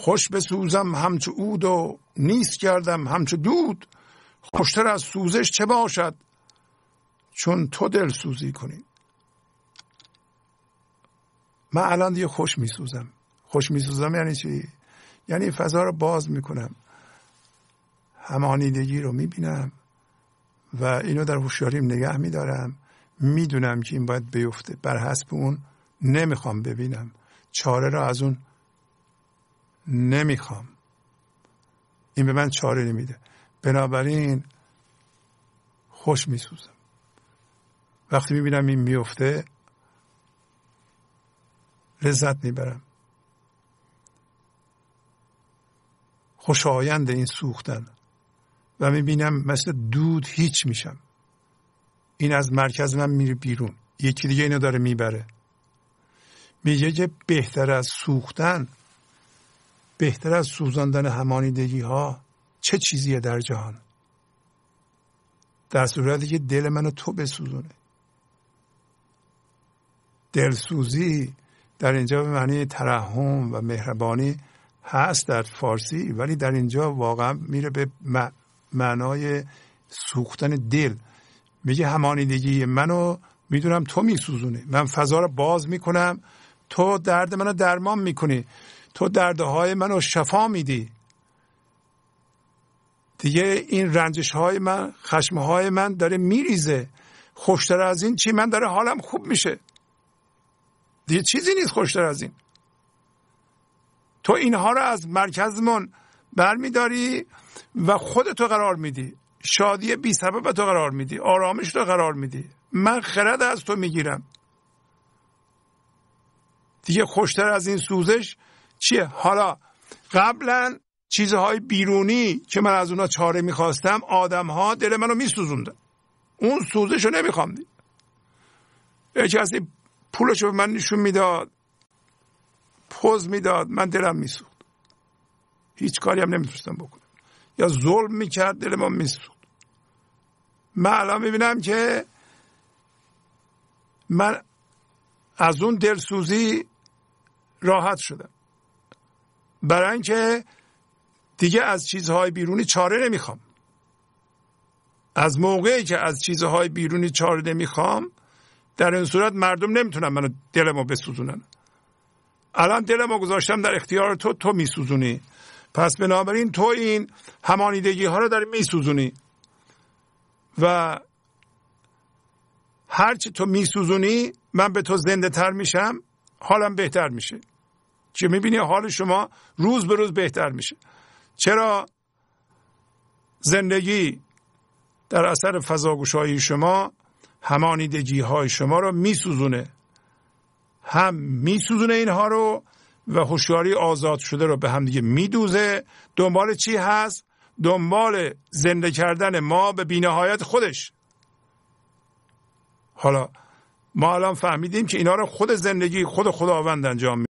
خوش بسوزم همچو اود و نیست کردم همچو دود خوشتر از سوزش چه باشد چون تو دل سوزی کنی من الان دیگه خوش میسوزم خوش میسوزم یعنی چی یعنی فضا رو باز میکنم همانیدگی رو میبینم و اینو در هوشیاریم نگه میدارم میدونم که این باید بیفته بر حسب اون نمیخوام ببینم چاره را از اون نمیخوام این به من چاره نمیده بنابراین خوش میسوزم وقتی میبینم این میفته لذت میبرم خوشایند این سوختن و میبینم مثل دود هیچ میشم این از مرکز من میره بیرون یکی دیگه اینو داره میبره میگه که بهتر از سوختن بهتر از سوزاندن همانیدگی ها چه چیزیه در جهان در صورتی که دل منو تو بسوزونه دلسوزی در اینجا به معنی ترحم و مهربانی هست در فارسی ولی در اینجا واقعا میره به معنای سوختن دل میگه همانیدگی منو میدونم تو میسوزونی من فضا رو باز میکنم تو درد منو درمان میکنی تو دردهای منو شفا میدی دیگه این رنجش های من خشم های من داره میریزه خوشتر از این چی من داره حالم خوب میشه دیگه چیزی نیست خوشتر از این تو اینها رو از مرکزمون برمیداری و خودتو قرار میدی شادی بی سبب تو قرار میدی آرامش تو قرار میدی من خرد از تو میگیرم دیگه خوشتر از این سوزش چیه حالا قبلا چیزهای بیرونی که من از اونا چاره میخواستم آدم ها دل منو میسوزوندن اون سوزشو نمیخوام دید یه کسی پولشو به من نشون میداد پوز میداد من دلم میسوخت هیچ کاری هم نمیتونستم بکنم یا ظلم میکرد دل من میسوخت من الان میبینم که من از اون دلسوزی راحت شدم برای اینکه دیگه از چیزهای بیرونی چاره نمیخوام از موقعی که از چیزهای بیرونی چاره نمیخوام در این صورت مردم نمیتونن منو دلمو بسوزونن الان دلمو گذاشتم در اختیار تو تو میسوزونی پس بنابراین تو این همانیدگی ها رو داری میسوزونی و هرچی تو میسوزونی من به تو زنده تر میشم حالم بهتر میشه که میبینی حال شما روز به روز بهتر میشه چرا زندگی در اثر فضاگوشایی شما همانیدگی های شما رو میسوزونه هم میسوزونه اینها رو و هوشیاری آزاد شده رو به همدیگه میدوزه دنبال چی هست دنبال زنده کردن ما به بینهایت خودش حالا ما الان فهمیدیم که اینا رو خود زندگی خود خداوند انجام